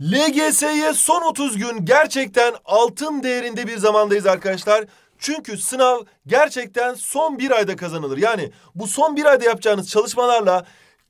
LGS'ye son 30 gün gerçekten altın değerinde bir zamandayız arkadaşlar. Çünkü sınav gerçekten son bir ayda kazanılır. Yani bu son bir ayda yapacağınız çalışmalarla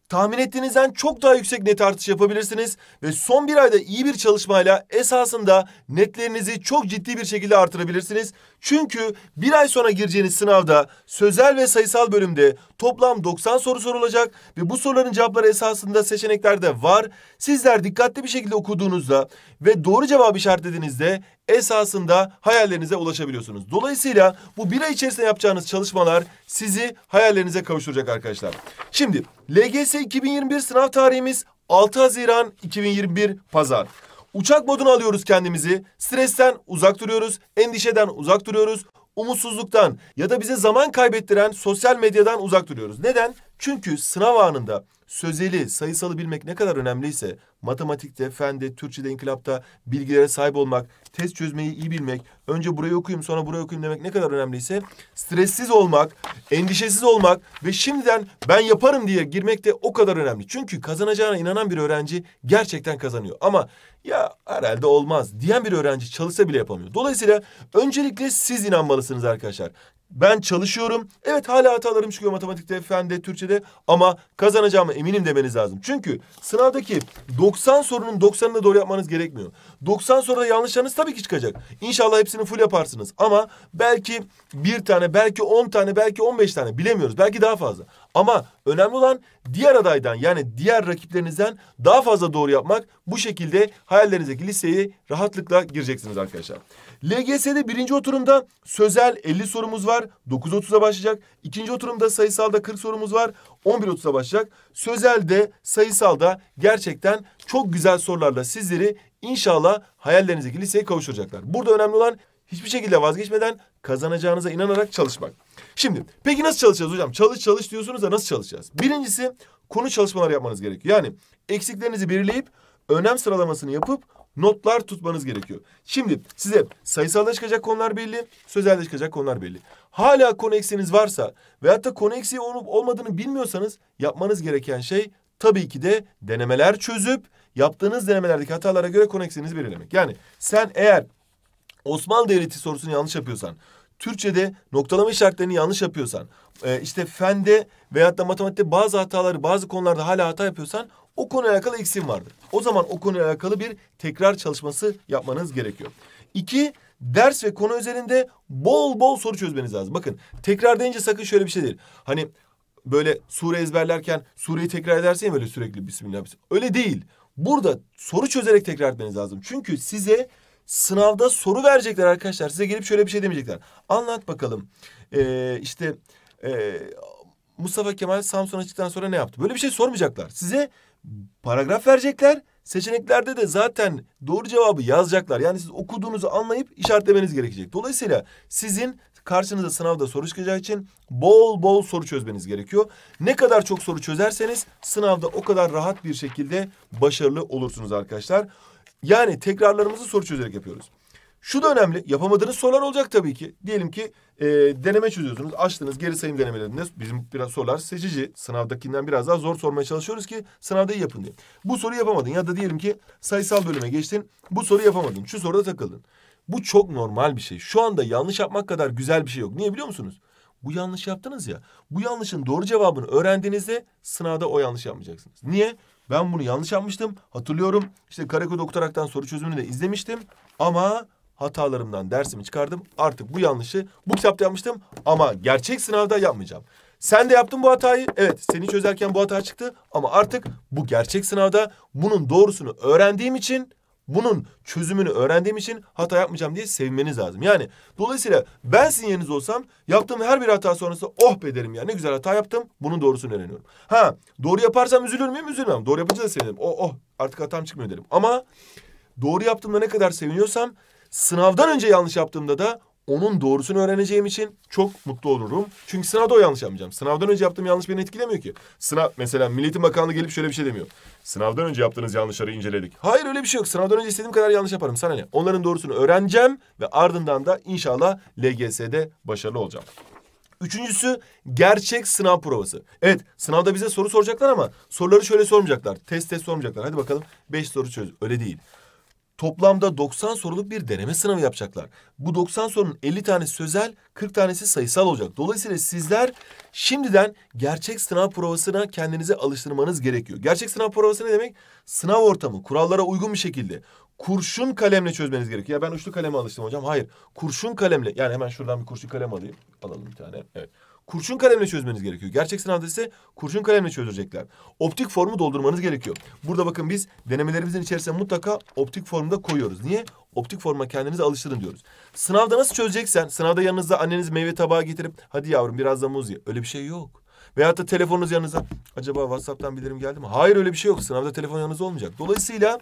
tahmin ettiğinizden çok daha yüksek net artış yapabilirsiniz ve son bir ayda iyi bir çalışmayla esasında netlerinizi çok ciddi bir şekilde artırabilirsiniz. Çünkü bir ay sonra gireceğiniz sınavda sözel ve sayısal bölümde toplam 90 soru sorulacak ve bu soruların cevapları esasında seçeneklerde var. Sizler dikkatli bir şekilde okuduğunuzda ve doğru cevabı işaretlediğinizde esasında hayallerinize ulaşabiliyorsunuz. Dolayısıyla bu bir ay içerisinde yapacağınız çalışmalar sizi hayallerinize kavuşturacak arkadaşlar. Şimdi LGS 2021 sınav tarihimiz 6 Haziran 2021 Pazar. Uçak moduna alıyoruz kendimizi. Stresten uzak duruyoruz, endişeden uzak duruyoruz, umutsuzluktan ya da bize zaman kaybettiren sosyal medyadan uzak duruyoruz. Neden? Çünkü sınav anında sözeli, sayısalı bilmek ne kadar önemliyse matematikte, fende, Türkçe'de, inkılapta bilgilere sahip olmak, test çözmeyi iyi bilmek, önce burayı okuyayım sonra burayı okuyayım demek ne kadar önemliyse stressiz olmak, endişesiz olmak ve şimdiden ben yaparım diye girmek de o kadar önemli. Çünkü kazanacağına inanan bir öğrenci gerçekten kazanıyor ama ya herhalde olmaz diyen bir öğrenci çalışsa bile yapamıyor. Dolayısıyla öncelikle siz inanmalısınız arkadaşlar ben çalışıyorum. Evet hala hatalarım çıkıyor matematikte, fende, Türkçe'de ama kazanacağımı eminim demeniz lazım. Çünkü sınavdaki 90 sorunun 90'ını doğru yapmanız gerekmiyor. 90 soruda yanlışlarınız tabii ki çıkacak. İnşallah hepsini full yaparsınız ama belki bir tane, belki 10 tane, belki 15 tane bilemiyoruz. Belki daha fazla. Ama önemli olan diğer adaydan yani diğer rakiplerinizden daha fazla doğru yapmak. Bu şekilde hayallerinizdeki liseyi rahatlıkla gireceksiniz arkadaşlar. LGS'de birinci oturumda sözel 50 sorumuz var. 9:30'a başlayacak. İkinci oturumda sayısalda 40 sorumuz var. 11:30'a başlayacak. Sözelde sayısalda gerçekten çok güzel sorularla sizleri İnşallah hayallerinizdeki liseye kavuşturacaklar. Burada önemli olan hiçbir şekilde vazgeçmeden kazanacağınıza inanarak çalışmak. Şimdi peki nasıl çalışacağız hocam? Çalış çalış diyorsunuz da nasıl çalışacağız? Birincisi konu çalışmaları yapmanız gerekiyor. Yani eksiklerinizi belirleyip önem sıralamasını yapıp notlar tutmanız gerekiyor. Şimdi size sayısalda çıkacak konular belli, sözelde çıkacak konular belli. Hala konu eksiğiniz varsa veyahut da konu eksiği olup olmadığını bilmiyorsanız yapmanız gereken şey tabii ki de denemeler çözüp yaptığınız denemelerdeki hatalara göre konu eksiğinizi belirlemek. Yani sen eğer Osmanlı Devleti sorusunu yanlış yapıyorsan, Türkçe'de noktalama işaretlerini yanlış yapıyorsan, e, işte fende veyahut da matematikte bazı hataları bazı konularda hala hata yapıyorsan o konuyla alakalı eksim vardır. O zaman o konuyla alakalı bir tekrar çalışması yapmanız gerekiyor. İki, ders ve konu üzerinde bol bol soru çözmeniz lazım. Bakın tekrar deyince sakın şöyle bir şey değil. Hani böyle sure ezberlerken sureyi tekrar edersin böyle sürekli bismillah. Öyle değil. Burada soru çözerek tekrar etmeniz lazım. Çünkü size sınavda soru verecekler arkadaşlar. Size gelip şöyle bir şey demeyecekler. Anlat bakalım. Ee, işte e, Mustafa Kemal Samsun'a açıktan sonra ne yaptı? Böyle bir şey sormayacaklar. Size paragraf verecekler. Seçeneklerde de zaten doğru cevabı yazacaklar. Yani siz okuduğunuzu anlayıp işaretlemeniz gerekecek. Dolayısıyla sizin karşınıza sınavda soru çıkacağı için bol bol soru çözmeniz gerekiyor. Ne kadar çok soru çözerseniz sınavda o kadar rahat bir şekilde başarılı olursunuz arkadaşlar. Yani tekrarlarımızı soru çözerek yapıyoruz. Şu da önemli. Yapamadığınız sorular olacak tabii ki. Diyelim ki e, deneme çözüyorsunuz. Açtınız geri sayım denemelerinde. Bizim biraz sorular seçici. Sınavdakinden biraz daha zor sormaya çalışıyoruz ki sınavda iyi yapın diye. Bu soru yapamadın ya da diyelim ki sayısal bölüme geçtin. Bu soru yapamadın. Şu soruda takıldın. Bu çok normal bir şey. Şu anda yanlış yapmak kadar güzel bir şey yok. Niye biliyor musunuz? Bu yanlış yaptınız ya. Bu yanlışın doğru cevabını öğrendiğinizde sınavda o yanlış yapmayacaksınız. Niye? Ben bunu yanlış yapmıştım. Hatırlıyorum. İşte karekod okutaraktan soru çözümünü de izlemiştim. Ama hatalarımdan dersimi çıkardım. Artık bu yanlışı bu kitapta yapmıştım ama gerçek sınavda yapmayacağım. Sen de yaptın bu hatayı. Evet seni çözerken bu hata çıktı ama artık bu gerçek sınavda bunun doğrusunu öğrendiğim için bunun çözümünü öğrendiğim için hata yapmayacağım diye sevinmeniz lazım. Yani dolayısıyla ben sizin yerinizde olsam yaptığım her bir hata sonrası oh be derim ya ne güzel hata yaptım bunun doğrusunu öğreniyorum. Ha doğru yaparsam üzülür müyüm üzülmem doğru yapınca da sevinirim oh oh artık hatam çıkmıyor derim. Ama doğru yaptığımda ne kadar seviniyorsam sınavdan önce yanlış yaptığımda da onun doğrusunu öğreneceğim için çok mutlu olurum. Çünkü sınavda o yanlış yapmayacağım. Sınavdan önce yaptığım yanlış beni etkilemiyor ki. Sınav mesela Milli Bakanlığı gelip şöyle bir şey demiyor. Sınavdan önce yaptığınız yanlışları inceledik. Hayır öyle bir şey yok. Sınavdan önce istediğim kadar yanlış yaparım. Sana ne? Onların doğrusunu öğreneceğim ve ardından da inşallah LGS'de başarılı olacağım. Üçüncüsü gerçek sınav provası. Evet sınavda bize soru soracaklar ama soruları şöyle sormayacaklar. Test test sormayacaklar. Hadi bakalım beş soru çöz. Öyle değil. Toplamda 90 soruluk bir deneme sınavı yapacaklar. Bu 90 sorunun 50 tanesi sözel, 40 tanesi sayısal olacak. Dolayısıyla sizler şimdiden gerçek sınav provasına kendinizi alıştırmanız gerekiyor. Gerçek sınav provası ne demek? Sınav ortamı, kurallara uygun bir şekilde kurşun kalemle çözmeniz gerekiyor. Ya ben uçlu kaleme alıştım hocam. Hayır. Kurşun kalemle. Yani hemen şuradan bir kurşun kalem alayım. Alalım bir tane. Evet kurşun kalemle çözmeniz gerekiyor. Gerçek sınavda ise kurşun kalemle çözecekler. Optik formu doldurmanız gerekiyor. Burada bakın biz denemelerimizin içerisine mutlaka optik formda koyuyoruz. Niye? Optik forma kendinizi alıştırın diyoruz. Sınavda nasıl çözeceksen, sınavda yanınızda anneniz meyve tabağı getirip hadi yavrum biraz da muz ye. Öyle bir şey yok. Veyahut da telefonunuz yanınıza acaba WhatsApp'tan bildirim geldi mi? Hayır öyle bir şey yok. Sınavda telefon yanınızda olmayacak. Dolayısıyla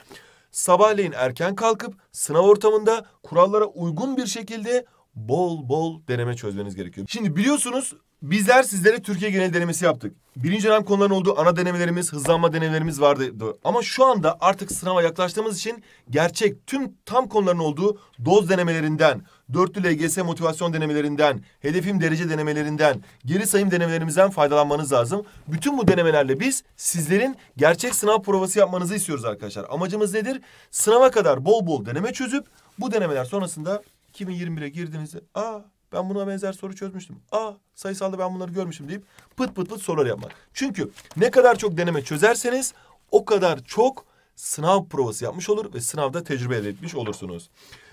sabahleyin erken kalkıp sınav ortamında kurallara uygun bir şekilde bol bol deneme çözmeniz gerekiyor. Şimdi biliyorsunuz Bizler sizlere Türkiye genel denemesi yaptık. Birinci önem konuların olduğu ana denemelerimiz, hızlanma denemelerimiz vardı. Ama şu anda artık sınava yaklaştığımız için gerçek tüm tam konuların olduğu doz denemelerinden, dörtlü LGS motivasyon denemelerinden, hedefim derece denemelerinden, geri sayım denemelerimizden faydalanmanız lazım. Bütün bu denemelerle biz sizlerin gerçek sınav provası yapmanızı istiyoruz arkadaşlar. Amacımız nedir? Sınava kadar bol bol deneme çözüp bu denemeler sonrasında 2021'e girdiğinizde... Aa, ben buna benzer soru çözmüştüm. Aa sayısalda ben bunları görmüştüm deyip pıt pıt pıt sorular yapmak. Çünkü ne kadar çok deneme çözerseniz o kadar çok sınav provası yapmış olur ve sınavda tecrübe elde etmiş olursunuz.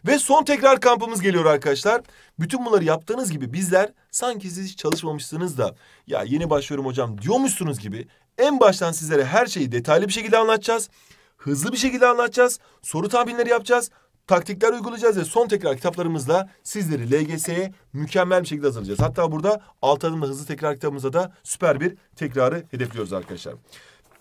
Ve son tekrar kampımız geliyor arkadaşlar. Bütün bunları yaptığınız gibi bizler sanki siz hiç çalışmamışsınız da ya yeni başlıyorum hocam diyormuşsunuz gibi en baştan sizlere her şeyi detaylı bir şekilde anlatacağız. Hızlı bir şekilde anlatacağız. Soru tahminleri yapacağız taktikler uygulayacağız ve son tekrar kitaplarımızla sizleri LGS'ye mükemmel bir şekilde hazırlayacağız. Hatta burada alt adımla hızlı tekrar kitabımıza da süper bir tekrarı hedefliyoruz arkadaşlar.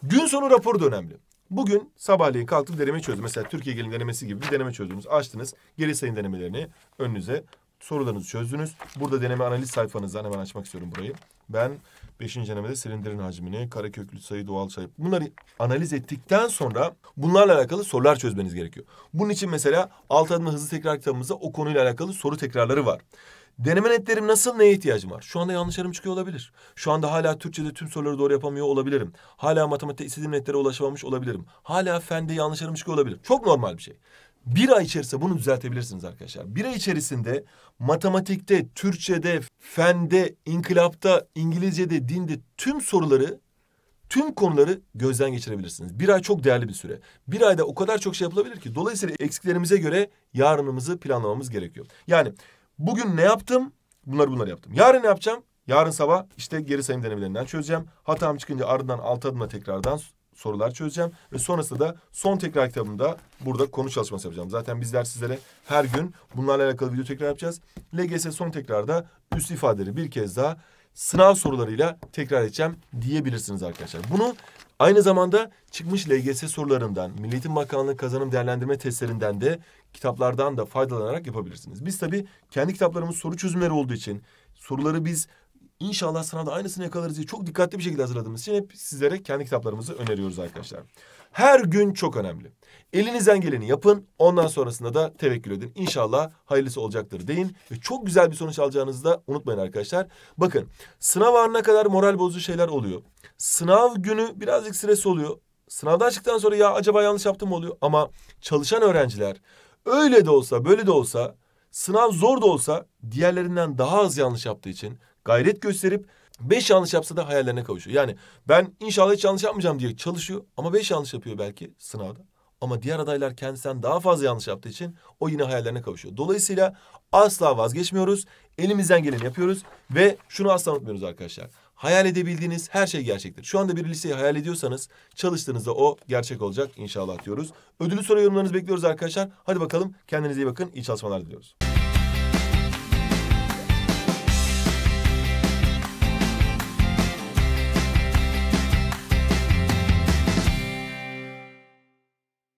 Gün sonu raporu da önemli. Bugün sabahleyin kalktım deneme çözdüm. Mesela Türkiye gelin denemesi gibi bir deneme çözdünüz. Açtınız. Geri sayın denemelerini önünüze sorularınızı çözdünüz. Burada deneme analiz sayfanızdan hemen açmak istiyorum burayı. Ben 5. denemede silindirin hacmini, kare köklü sayı, doğal sayı bunları analiz ettikten sonra bunlarla alakalı sorular çözmeniz gerekiyor. Bunun için mesela alt adımlı hızlı tekrar kitabımızda o konuyla alakalı soru tekrarları var. Deneme netlerim nasıl, neye ihtiyacım var? Şu anda yanlışlarım çıkıyor olabilir. Şu anda hala Türkçe'de tüm soruları doğru yapamıyor olabilirim. Hala matematikte istediğim netlere ulaşamamış olabilirim. Hala fende yanlışlarım çıkıyor olabilir. Çok normal bir şey. Bir ay içerisinde bunu düzeltebilirsiniz arkadaşlar. Bir ay içerisinde matematikte, Türkçe'de, fende, inkılapta, İngilizce'de, dinde tüm soruları, tüm konuları gözden geçirebilirsiniz. Bir ay çok değerli bir süre. Bir ayda o kadar çok şey yapılabilir ki. Dolayısıyla eksiklerimize göre yarınımızı planlamamız gerekiyor. Yani bugün ne yaptım? Bunları bunları yaptım. Yarın ne yapacağım? Yarın sabah işte geri sayım denemelerinden çözeceğim. Hatam çıkınca ardından alt adım'a tekrardan sorular çözeceğim. Ve sonrasında da son tekrar kitabımda burada konu çalışması yapacağım. Zaten bizler sizlere her gün bunlarla alakalı video tekrar yapacağız. LGS son tekrarda üst ifadeleri bir kez daha sınav sorularıyla tekrar edeceğim diyebilirsiniz arkadaşlar. Bunu aynı zamanda çıkmış LGS sorularından, Milli Bakanlığı kazanım değerlendirme testlerinden de kitaplardan da faydalanarak yapabilirsiniz. Biz tabii kendi kitaplarımız soru çözümleri olduğu için soruları biz İnşallah sana da aynısını yakalarız diye çok dikkatli bir şekilde hazırladığımız için hep sizlere kendi kitaplarımızı öneriyoruz arkadaşlar. Her gün çok önemli. Elinizden geleni yapın. Ondan sonrasında da tevekkül edin. İnşallah hayırlısı olacaktır deyin. Ve çok güzel bir sonuç alacağınızı da unutmayın arkadaşlar. Bakın sınav anına kadar moral bozucu şeyler oluyor. Sınav günü birazcık stres oluyor. Sınavdan çıktıktan sonra ya acaba yanlış yaptım mı oluyor. Ama çalışan öğrenciler öyle de olsa böyle de olsa sınav zor da olsa diğerlerinden daha az yanlış yaptığı için gayret gösterip beş yanlış yapsa da hayallerine kavuşuyor. Yani ben inşallah hiç yanlış yapmayacağım diye çalışıyor ama beş yanlış yapıyor belki sınavda. Ama diğer adaylar kendisinden daha fazla yanlış yaptığı için o yine hayallerine kavuşuyor. Dolayısıyla asla vazgeçmiyoruz. Elimizden geleni yapıyoruz ve şunu asla unutmuyoruz arkadaşlar. Hayal edebildiğiniz her şey gerçektir. Şu anda bir liseyi hayal ediyorsanız çalıştığınızda o gerçek olacak inşallah diyoruz. Ödülü soru yorumlarınızı bekliyoruz arkadaşlar. Hadi bakalım kendinize iyi bakın. İyi çalışmalar diliyoruz.